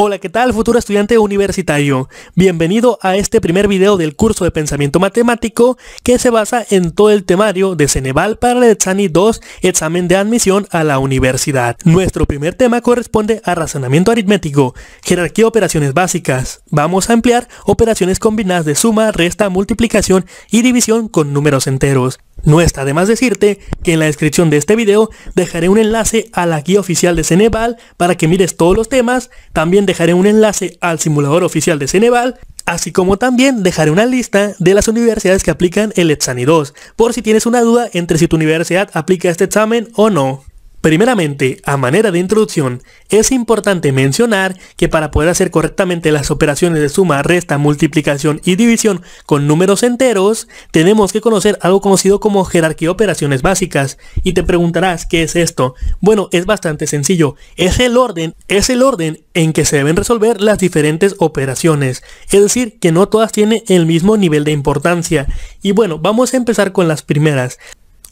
Hola, ¿qué tal futuro estudiante universitario? Bienvenido a este primer video del curso de pensamiento matemático que se basa en todo el temario de Ceneval para el ETSANI 2, examen de admisión a la universidad. Nuestro primer tema corresponde a razonamiento aritmético, jerarquía de operaciones básicas. Vamos a emplear operaciones combinadas de suma, resta, multiplicación y división con números enteros. No está de más decirte que en la descripción de este video dejaré un enlace a la guía oficial de Ceneval para que mires todos los temas, también dejaré un enlace al simulador oficial de Ceneval, así como también dejaré una lista de las universidades que aplican el Exani 2, por si tienes una duda entre si tu universidad aplica este examen o no. Primeramente, a manera de introducción, es importante mencionar que para poder hacer correctamente las operaciones de suma, resta, multiplicación y división con números enteros, tenemos que conocer algo conocido como jerarquía de operaciones básicas. Y te preguntarás, ¿qué es esto? Bueno, es bastante sencillo. Es el orden, es el orden en que se deben resolver las diferentes operaciones. Es decir, que no todas tienen el mismo nivel de importancia. Y bueno, vamos a empezar con las primeras.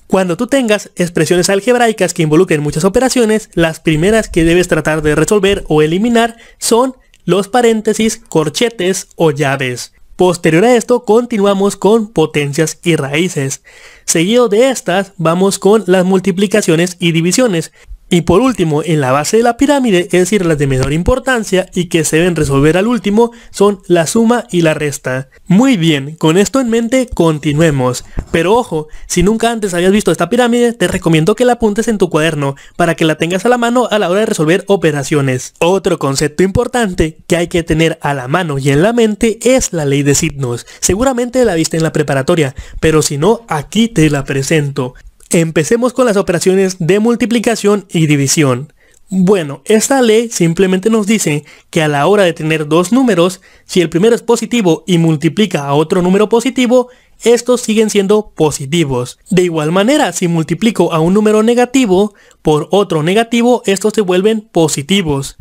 Cuando tú tengas expresiones algebraicas que involucren muchas operaciones, las primeras que debes tratar de resolver o eliminar son los paréntesis, corchetes o llaves. Posterior a esto continuamos con potencias y raíces. Seguido de estas vamos con las multiplicaciones y divisiones. Y por último, en la base de la pirámide, es decir, las de menor importancia y que se deben resolver al último, son la suma y la resta. Muy bien, con esto en mente, continuemos. Pero ojo, si nunca antes habías visto esta pirámide, te recomiendo que la apuntes en tu cuaderno, para que la tengas a la mano a la hora de resolver operaciones. Otro concepto importante que hay que tener a la mano y en la mente es la ley de signos. Seguramente la viste en la preparatoria, pero si no, aquí te la presento. Empecemos con las operaciones de multiplicación y división. Bueno, esta ley simplemente nos dice que a la hora de tener dos números, si el primero es positivo y multiplica a otro número positivo, estos siguen siendo positivos. De igual manera, si multiplico a un número negativo por otro negativo, estos se vuelven positivos.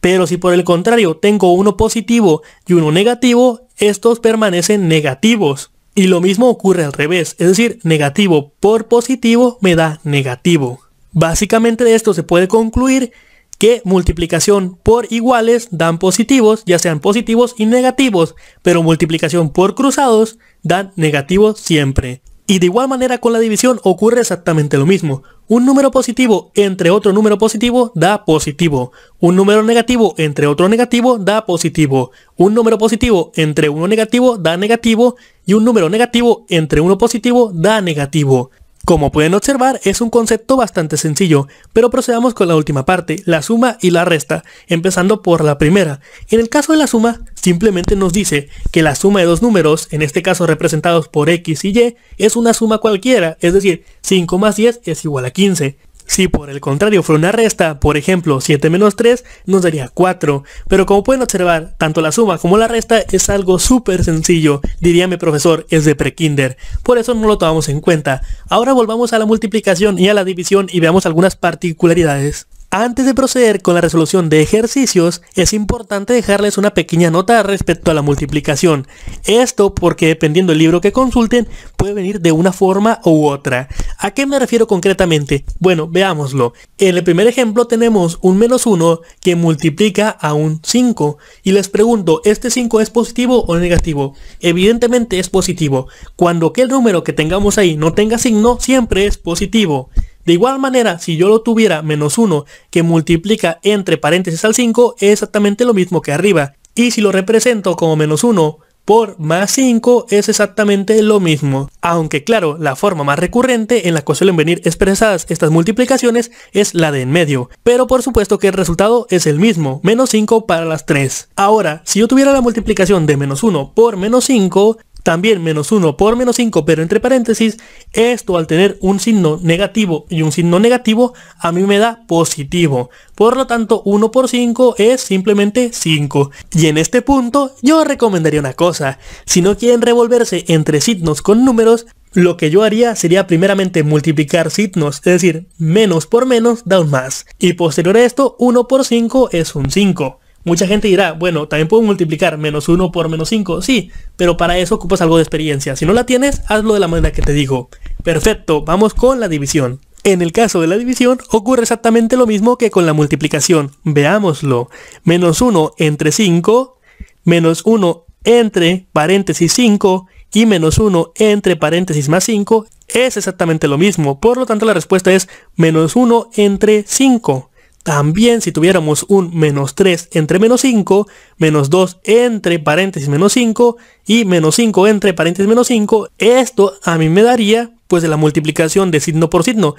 Pero si por el contrario tengo uno positivo y uno negativo, estos permanecen negativos. Y lo mismo ocurre al revés, es decir, negativo por positivo me da negativo. Básicamente de esto se puede concluir que multiplicación por iguales dan positivos, ya sean positivos y negativos, pero multiplicación por cruzados dan negativos siempre. Y de igual manera con la división ocurre exactamente lo mismo. Un número positivo entre otro número positivo da positivo. Un número negativo entre otro negativo da positivo. Un número positivo entre uno negativo da negativo. Y un número negativo entre uno positivo da negativo. Como pueden observar, es un concepto bastante sencillo, pero procedamos con la última parte, la suma y la resta, empezando por la primera. En el caso de la suma, simplemente nos dice que la suma de dos números, en este caso representados por x y y, es una suma cualquiera, es decir, 5 más 10 es igual a 15. Si por el contrario fuera una resta, por ejemplo 7 menos 3 nos daría 4, pero como pueden observar, tanto la suma como la resta es algo súper sencillo, diría mi profesor, es de prekinder, por eso no lo tomamos en cuenta. Ahora volvamos a la multiplicación y a la división y veamos algunas particularidades. Antes de proceder con la resolución de ejercicios, es importante dejarles una pequeña nota respecto a la multiplicación. Esto porque dependiendo del libro que consulten, puede venir de una forma u otra. ¿A qué me refiero concretamente? Bueno, veámoslo. En el primer ejemplo tenemos un menos 1 que multiplica a un 5. Y les pregunto, ¿este 5 es positivo o negativo? Evidentemente es positivo. Cuando que el número que tengamos ahí no tenga signo, siempre es positivo. De igual manera, si yo lo tuviera menos 1 que multiplica entre paréntesis al 5, es exactamente lo mismo que arriba. Y si lo represento como menos 1 por más 5 es exactamente lo mismo. Aunque claro, la forma más recurrente en la que suelen venir expresadas estas multiplicaciones es la de en medio. Pero por supuesto que el resultado es el mismo, menos 5 para las 3. Ahora, si yo tuviera la multiplicación de menos 1 por menos 5, también menos 1 por menos 5, pero entre paréntesis, esto al tener un signo negativo y un signo negativo, a mí me da positivo. Por lo tanto, 1 por 5 es simplemente 5. Y en este punto, yo recomendaría una cosa. Si no quieren revolverse entre signos con números, lo que yo haría sería primeramente multiplicar signos, es decir, menos por menos da un más. Y posterior a esto, 1 por 5 es un 5. Mucha gente dirá, bueno, también puedo multiplicar menos 1 por menos 5. Sí, pero para eso ocupas algo de experiencia. Si no la tienes, hazlo de la manera que te digo. Perfecto, vamos con la división. En el caso de la división ocurre exactamente lo mismo que con la multiplicación. Veámoslo. Menos 1 entre 5, menos 1 entre paréntesis 5 y menos 1 entre paréntesis más 5 es exactamente lo mismo. Por lo tanto la respuesta es menos 1 entre 5. También si tuviéramos un menos 3 entre menos 5, menos 2 entre paréntesis menos 5 y menos 5 entre paréntesis menos 5, esto a mí me daría pues la multiplicación de signo por signo.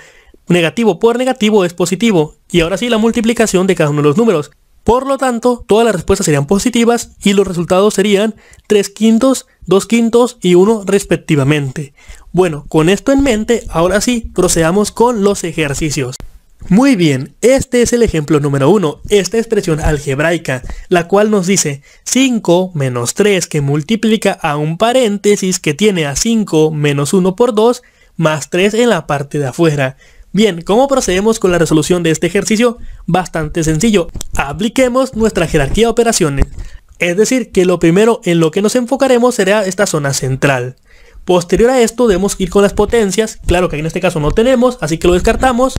Negativo por negativo es positivo y ahora sí la multiplicación de cada uno de los números. Por lo tanto, todas las respuestas serían positivas y los resultados serían 3 quintos, 2 quintos y 1 respectivamente. Bueno, con esto en mente, ahora sí, procedamos con los ejercicios. Muy bien, este es el ejemplo número 1, esta expresión algebraica, la cual nos dice 5 menos 3 que multiplica a un paréntesis que tiene a 5 menos 1 por 2 más 3 en la parte de afuera. Bien, ¿cómo procedemos con la resolución de este ejercicio? Bastante sencillo, apliquemos nuestra jerarquía de operaciones. Es decir, que lo primero en lo que nos enfocaremos será esta zona central. Posterior a esto debemos ir con las potencias, claro que en este caso no tenemos, así que lo descartamos.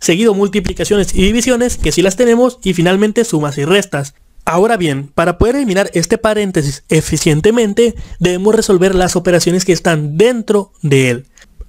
Seguido multiplicaciones y divisiones, que sí las tenemos, y finalmente sumas y restas. Ahora bien, para poder eliminar este paréntesis eficientemente, debemos resolver las operaciones que están dentro de él.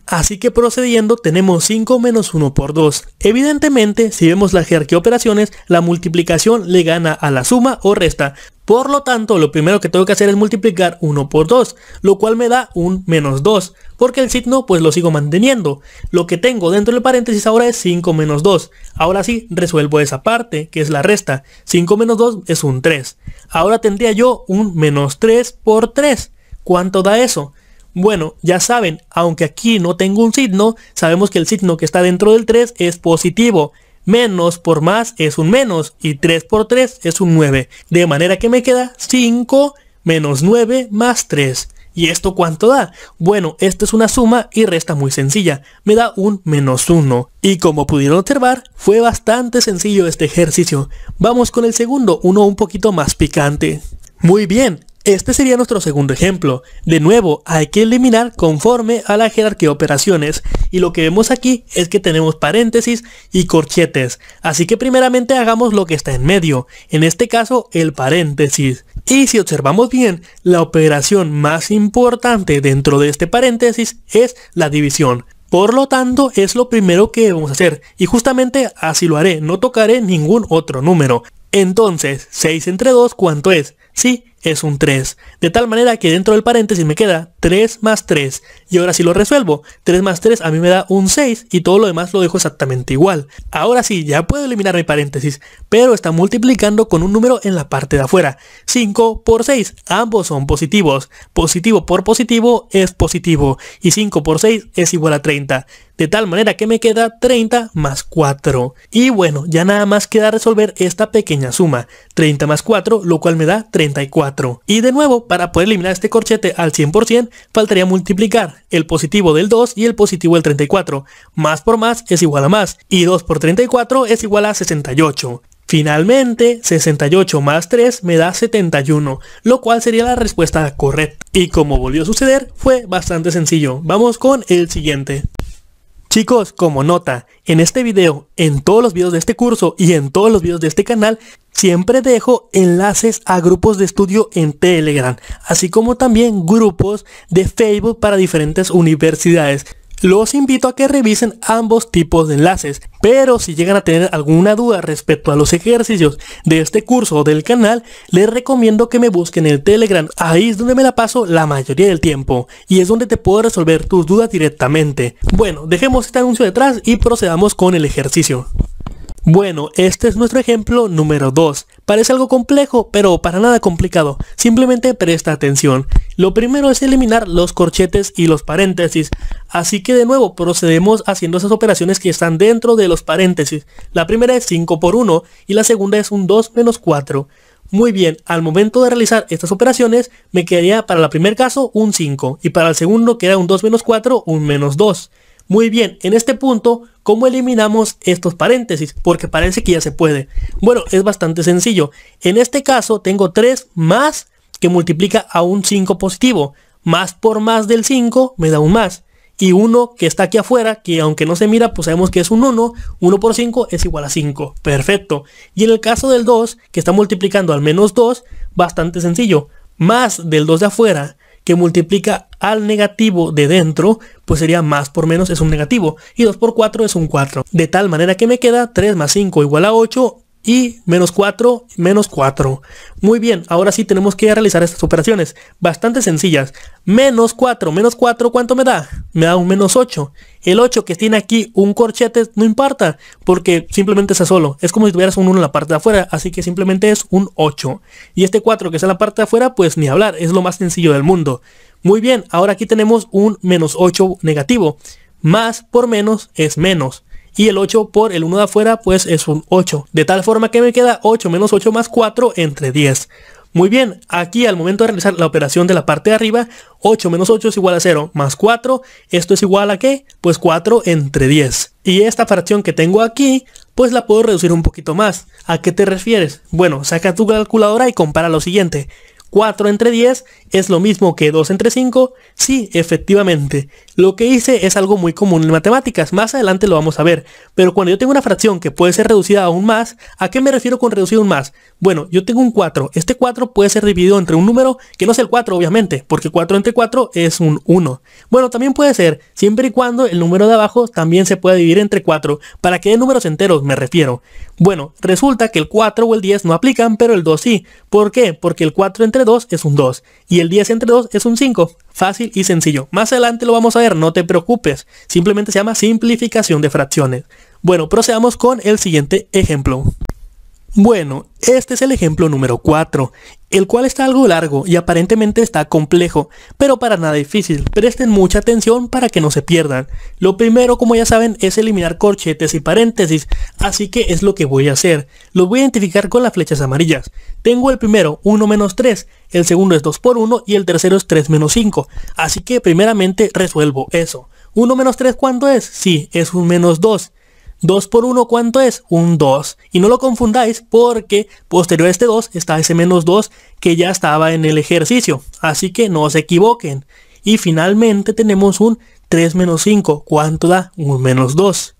Así que procediendo tenemos 5 menos 1 por 2. Evidentemente, si vemos la jerarquía de operaciones, la multiplicación le gana a la suma o resta. Por lo tanto, lo primero que tengo que hacer es multiplicar 1 por 2, lo cual me da un menos 2, porque el signo pues lo sigo manteniendo. Lo que tengo dentro del paréntesis ahora es 5 menos 2. Ahora sí, resuelvo esa parte, que es la resta. 5 menos 2 es un 3. Ahora tendría yo un menos 3 por 3. ¿Cuánto da eso? Bueno, ya saben, aunque aquí no tengo un signo, sabemos que el signo que está dentro del 3 es positivo. Menos por más es un menos y 3 por 3 es un 9. De manera que me queda 5 menos 9 más 3. ¿Y esto cuánto da? Bueno, esta es una suma y resta muy sencilla. Me da un menos 1. Y como pudieron observar, fue bastante sencillo este ejercicio. Vamos con el segundo, uno un poquito más picante. Muy bien, este sería nuestro segundo ejemplo. De nuevo, hay que eliminar conforme a la jerarquía de operaciones. Y lo que vemos aquí es que tenemos paréntesis y corchetes. Así que primeramente hagamos lo que está en medio. En este caso, el paréntesis. Y si observamos bien, la operación más importante dentro de este paréntesis es la división. Por lo tanto, es lo primero que debemos hacer. Y justamente así lo haré. No tocaré ningún otro número. Entonces, 6 entre 2, ¿cuánto es? Sí, es un 3. De tal manera que dentro del paréntesis me queda 3 más 3. Y ahora si sí lo resuelvo, 3 más 3 a mí me da un 6 y todo lo demás lo dejo exactamente igual. Ahora sí, ya puedo eliminar mi paréntesis, pero está multiplicando con un número en la parte de afuera. 5 por 6, ambos son positivos. Positivo por positivo es positivo y 5 por 6 es igual a 30. De tal manera que me queda 30 más 4. Y bueno, ya nada más queda resolver esta pequeña suma. 30 más 4, lo cual me da 34. Y de nuevo, para poder eliminar este corchete al 100%, faltaría multiplicar el positivo del 2 y el positivo del 34. Más por más es igual a más, y 2 por 34 es igual a 68. Finalmente, 68 más 3 me da 71, lo cual sería la respuesta correcta. Y como volvió a suceder, fue bastante sencillo. Vamos con el siguiente. Chicos, como nota, en este video, en todos los videos de este curso y en todos los videos de este canal, siempre dejo enlaces a grupos de estudio en Telegram, así como también grupos de Facebook para diferentes universidades. Los invito a que revisen ambos tipos de enlaces, pero si llegan a tener alguna duda respecto a los ejercicios de este curso o del canal, les recomiendo que me busquen el Telegram, ahí es donde me la paso la mayoría del tiempo y es donde te puedo resolver tus dudas directamente. Bueno, dejemos este anuncio detrás y procedamos con el ejercicio. Bueno, este es nuestro ejemplo número 2. Parece algo complejo, pero para nada complicado. Simplemente presta atención. Lo primero es eliminar los corchetes y los paréntesis. Así que de nuevo procedemos haciendo esas operaciones que están dentro de los paréntesis. La primera es 5 por 1 y la segunda es un 2 menos 4. Muy bien, al momento de realizar estas operaciones me quedaría para el primer caso un 5 y para el segundo queda un 2 menos 4, un menos 2. Muy bien, en este punto, ¿cómo eliminamos estos paréntesis? Porque parece que ya se puede. Bueno, es bastante sencillo. En este caso tengo 3 más que multiplica a un 5 positivo. Más por más del 5 me da un más. Y 1 que está aquí afuera, que aunque no se mira, pues sabemos que es un 1. 1 por 5 es igual a 5. Perfecto. Y en el caso del 2, que está multiplicando al menos 2, bastante sencillo. Más del 2 de afuera, que multiplica al negativo de dentro, pues sería más por menos es un negativo. Y 2 por 4 es un 4. De tal manera que me queda 3 más 5 igual a 8 y menos 4, menos 4. Muy bien, ahora sí tenemos que realizar estas operaciones, bastante sencillas. Menos 4, menos 4, ¿cuánto me da? Me da un menos 8. El 8 que tiene aquí un corchete no importa, porque simplemente está solo. Es como si tuvieras un 1 en la parte de afuera, así que simplemente es un 8. Y este 4 que está en la parte de afuera, pues ni hablar, es lo más sencillo del mundo. Muy bien, ahora aquí tenemos un menos 8 negativo. Más por menos es menos y el 8 por el 1 de afuera pues es un 8. De tal forma que me queda 8 menos 8 más 4 entre 10. Muy bien, aquí al momento de realizar la operación de la parte de arriba, 8 menos 8 es igual a 0, más 4, esto es igual a qué? Pues 4 entre 10. Y esta fracción que tengo aquí, pues la puedo reducir un poquito más. ¿A qué te refieres? Bueno, saca tu calculadora y compara lo siguiente. 4 entre 10 es lo mismo que 2 entre 5? Sí, efectivamente. Lo que hice es algo muy común en matemáticas, más adelante lo vamos a ver. Pero cuando yo tengo una fracción que puede ser reducida aún más, ¿a qué me refiero con reducir un más? Bueno, yo tengo un 4. Este 4 puede ser dividido entre un número que no es el 4, obviamente, porque 4 entre 4 es un 1. Bueno, también puede ser, siempre y cuando el número de abajo también se pueda dividir entre 4, para que dé números enteros, me refiero. Bueno, resulta que el 4 o el 10 no aplican, pero el 2 sí. ¿Por qué? Porque el 4 entre 2 es un 2. Y y el 10 entre 2 es un 5. Fácil y sencillo. Más adelante lo vamos a ver, no te preocupes. Simplemente se llama simplificación de fracciones. Bueno, procedamos con el siguiente ejemplo. Bueno, este es el ejemplo número 4 el cual está algo largo y aparentemente está complejo, pero para nada difícil. Presten mucha atención para que no se pierdan. Lo primero, como ya saben, es eliminar corchetes y paréntesis, así que es lo que voy a hacer. Lo voy a identificar con las flechas amarillas. Tengo el primero 1 menos 3, el segundo es 2 por 1 y el tercero es 3 menos 5, así que primeramente resuelvo eso. 1 menos 3 ¿cuánto es? Sí, es un menos 2. 2 por 1, ¿cuánto es? Un 2. Y no lo confundáis porque posterior a este 2 está ese menos 2 que ya estaba en el ejercicio. Así que no se equivoquen. Y finalmente tenemos un 3 menos 5. ¿Cuánto da? Un menos 2.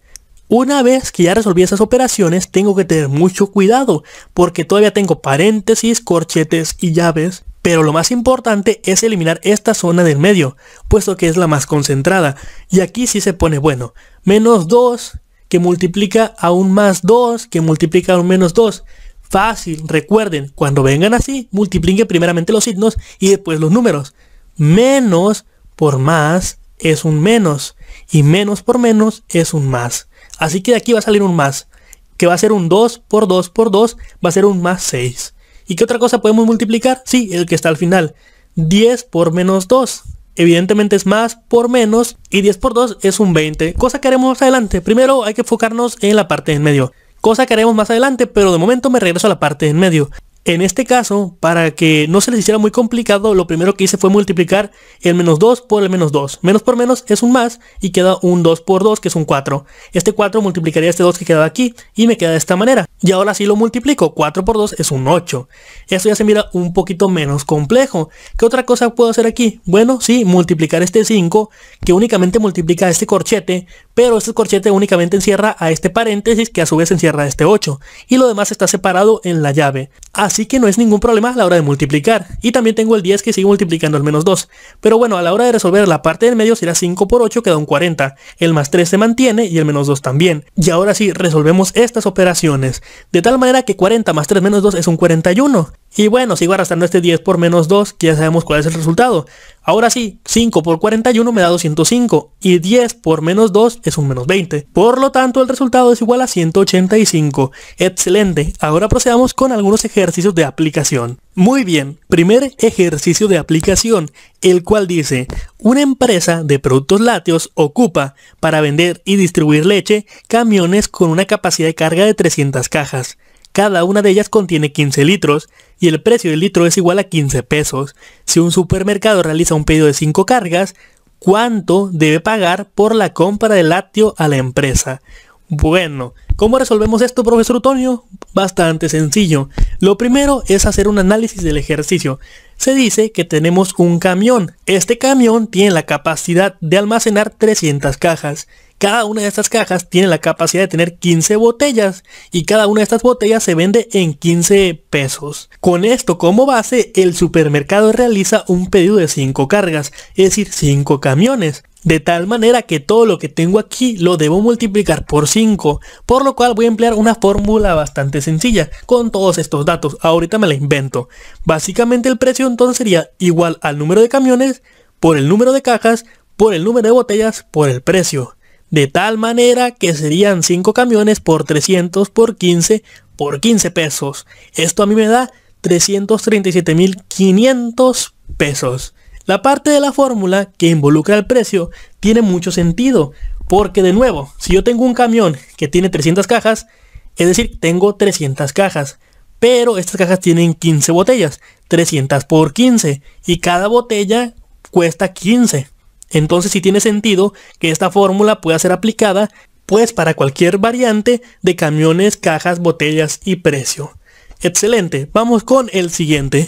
Una vez que ya resolví esas operaciones, tengo que tener mucho cuidado, porque todavía tengo paréntesis, corchetes y llaves, pero lo más importante es eliminar esta zona del medio, puesto que es la más concentrada, y aquí sí se pone bueno, menos 2 que multiplica a un más 2, que multiplica a un menos 2. Fácil, recuerden, cuando vengan así, multipliquen primeramente los signos y después los números. Menos por más es un menos y menos por menos es un más. Así que de aquí va a salir un más, que va a ser un 2 por 2 por 2, va a ser un más 6. ¿Y qué otra cosa podemos multiplicar? Sí, el que está al final. 10 por menos 2 evidentemente es más por menos y 10 por 2 es un 20, cosa que haremos más adelante. Primero hay que enfocarnos en la parte de en medio, cosa que haremos más adelante, pero de momento me regreso a la parte de en medio. En este caso, para que no se les hiciera muy complicado, lo primero que hice fue multiplicar el menos 2 por el menos 2. Menos por menos es un más y queda un 2 por 2 que es un 4. Este 4 multiplicaría este 2 que quedaba aquí y me queda de esta manera. Y ahora sí lo multiplico, 4 por 2 es un 8. Esto ya se mira un poquito menos complejo. ¿Qué otra cosa puedo hacer aquí? Bueno, sí, multiplicar este 5 que únicamente multiplica este corchete, pero este corchete únicamente encierra a este paréntesis que a su vez encierra a este 8. Y lo demás está separado en la llave. Así así que no es ningún problema a la hora de multiplicar. Y también tengo el 10 que sigue multiplicando al menos 2. Pero bueno, a la hora de resolver la parte del medio será 5 por 8 que da un 40. El más 3 se mantiene y el menos 2 también. Y ahora sí, resolvemos estas operaciones. De tal manera que 40 más 3 menos 2 es un 41. Y bueno, sigo arrastrando este 10 por menos 2, que ya sabemos cuál es el resultado. Ahora sí, 5 por 41 me da 205 y 10 por menos 2 es un menos 20. Por lo tanto, el resultado es igual a 185. Excelente, ahora procedamos con algunos ejercicios de aplicación. Muy bien, primer ejercicio de aplicación, el cual dice, una empresa de productos lácteos ocupa para vender y distribuir leche camiones con una capacidad de carga de 300 cajas. Cada una de ellas contiene 15 litros y el precio del litro es igual a 15 pesos. Si un supermercado realiza un pedido de 5 cargas, ¿cuánto debe pagar por la compra del lácteo a la empresa? Bueno, ¿cómo resolvemos esto, profesor Antonio? Bastante sencillo. Lo primero es hacer un análisis del ejercicio. Se dice que tenemos un camión. Este camión tiene la capacidad de almacenar 300 cajas. Cada una de estas cajas tiene la capacidad de tener 15 botellas y cada una de estas botellas se vende en 15 pesos. Con esto como base, el supermercado realiza un pedido de 5 cargas, es decir, 5 camiones. De tal manera que todo lo que tengo aquí lo debo multiplicar por 5, por lo cual voy a emplear una fórmula bastante sencilla con todos estos datos, ahorita me la invento. Básicamente el precio entonces sería igual al número de camiones por el número de cajas por el número de botellas por el precio de tal manera que serían 5 camiones por 300 por 15 por 15 pesos. Esto a mí me da 337.500 pesos. La parte de la fórmula que involucra el precio tiene mucho sentido, porque de nuevo, si yo tengo un camión que tiene 300 cajas, es decir, tengo 300 cajas, pero estas cajas tienen 15 botellas, 300 por 15, y cada botella cuesta 15. Entonces si tiene sentido que esta fórmula pueda ser aplicada pues para cualquier variante de camiones, cajas, botellas y precio. Excelente, vamos con el siguiente.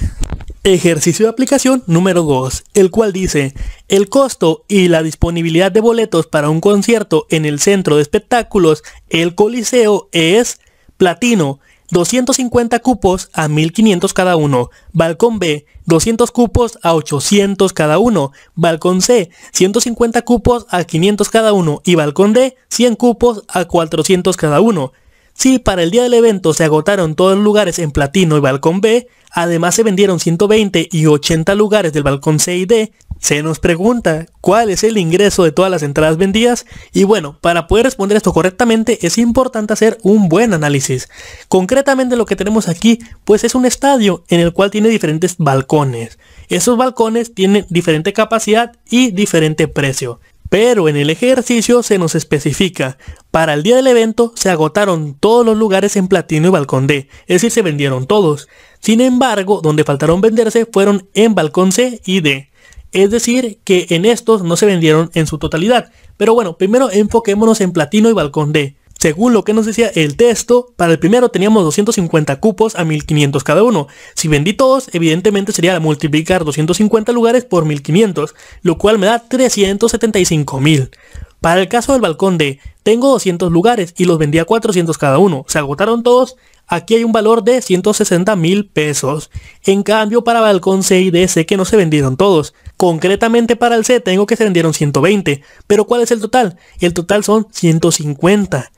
Ejercicio de aplicación número 2, el cual dice, el costo y la disponibilidad de boletos para un concierto en el centro de espectáculos, el Coliseo, es platino, 250 cupos a 1500 cada uno. Balcón B, 200 cupos a 800 cada uno. Balcón C, 150 cupos a 500 cada uno. Y balcón D, 100 cupos a 400 cada uno. Si para el día del evento se agotaron todos los lugares en platino y balcón B, además se vendieron 120 y 80 lugares del balcón C y D, se nos pregunta cuál es el ingreso de todas las entradas vendidas y bueno, para poder responder esto correctamente es importante hacer un buen análisis. Concretamente lo que tenemos aquí pues es un estadio en el cual tiene diferentes balcones. Esos balcones tienen diferente capacidad y diferente precio. Pero en el ejercicio se nos especifica, para el día del evento se agotaron todos los lugares en Platino y Balcón D, es decir, se vendieron todos. Sin embargo, donde faltaron venderse fueron en Balcón C y D. Es decir, que en estos no se vendieron en su totalidad. Pero bueno, primero enfoquémonos en platino y balcón D. Según lo que nos decía el texto, para el primero teníamos 250 cupos a 1500 cada uno. Si vendí todos, evidentemente sería multiplicar 250 lugares por 1500, lo cual me da 375 mil. Para el caso del balcón D, tengo 200 lugares y los vendí a 400 cada uno, se agotaron todos, aquí hay un valor de 160 mil pesos. En cambio para balcón C y D sé que no se vendieron todos. Concretamente para el C tengo que se vendieron 120, pero ¿cuál es el total? El total son 150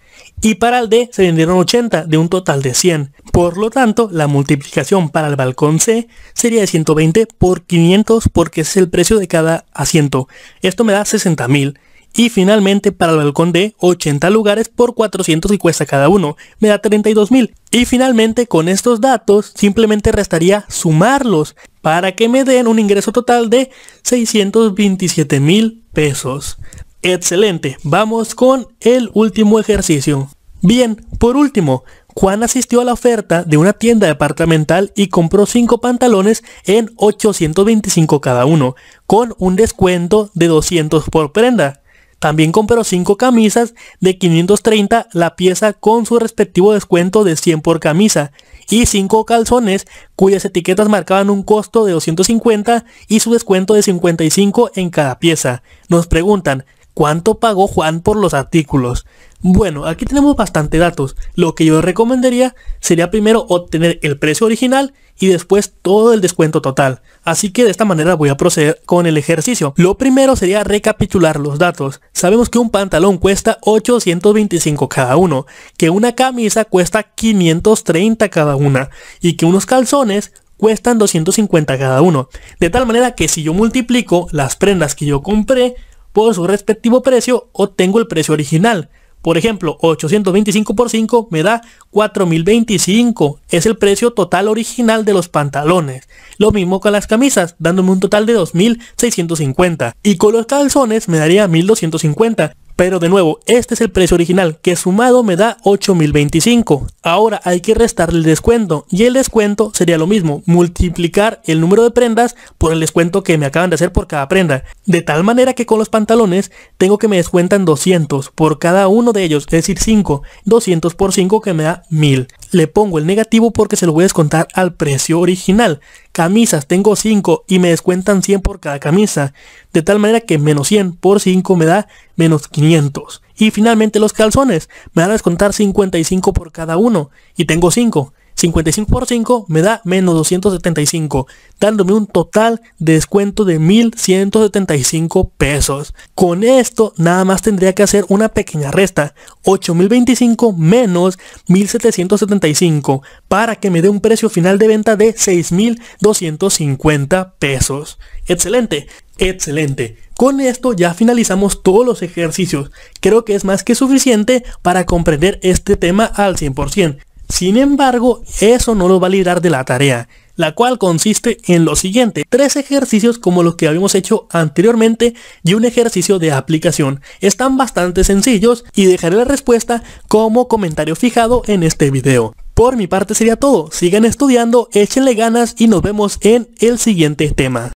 y para el D se vendieron 80 de un total de 100. Por lo tanto, la multiplicación para el balcón C sería de 120 por 500 porque es el precio de cada asiento. Esto me da 60 mil. Y finalmente para el balcón de 80 lugares por 400 y cuesta cada uno, me da 32 mil. Y finalmente con estos datos simplemente restaría sumarlos para que me den un ingreso total de 627 mil pesos. Excelente, vamos con el último ejercicio. Bien, por último, Juan asistió a la oferta de una tienda departamental y compró 5 pantalones en 825 cada uno, con un descuento de 200 por prenda. También compró 5 camisas de 530 la pieza con su respectivo descuento de 100 por camisa y 5 calzones cuyas etiquetas marcaban un costo de 250 y su descuento de 55 en cada pieza. Nos preguntan, ¿cuánto pagó Juan por los artículos? Bueno, aquí tenemos bastante datos. Lo que yo recomendaría sería primero obtener el precio original y después todo el descuento total. Así que de esta manera voy a proceder con el ejercicio. Lo primero sería recapitular los datos. Sabemos que un pantalón cuesta 825 cada uno, que una camisa cuesta 530 cada una y que unos calzones cuestan 250 cada uno. De tal manera que si yo multiplico las prendas que yo compré por su respectivo precio, obtengo el precio original por ejemplo, 825 por 5 me da 4025. Es el precio total original de los pantalones. Lo mismo con las camisas, dándome un total de 2650. Y con los calzones me daría 1250. Pero de nuevo, este es el precio original, que sumado me da 8025. Ahora hay que restarle el descuento, y el descuento sería lo mismo, multiplicar el número de prendas por el descuento que me acaban de hacer por cada prenda. De tal manera que con los pantalones tengo que me descuentan 200 por cada uno de ellos, es decir 5, 200 por 5 que me da 1000 le pongo el negativo porque se lo voy a descontar al precio original. Camisas, tengo 5 y me descuentan 100 por cada camisa. De tal manera que menos 100 por 5 me da menos 500. Y finalmente los calzones, me van a descontar 55 por cada uno y tengo 5. 55 por 5 me da menos 275, dándome un total de descuento de 1175 pesos. Con esto nada más tendría que hacer una pequeña resta, 8025 menos 1775, para que me dé un precio final de venta de 6250 pesos. Excelente. Excelente. Con esto ya finalizamos todos los ejercicios. Creo que es más que suficiente para comprender este tema al 100%. Sin embargo, eso no lo va a librar de la tarea, la cual consiste en lo siguiente, tres ejercicios como los que habíamos hecho anteriormente y un ejercicio de aplicación. Están bastante sencillos y dejaré la respuesta como comentario fijado en este video. Por mi parte sería todo, sigan estudiando, échenle ganas y nos vemos en el siguiente tema.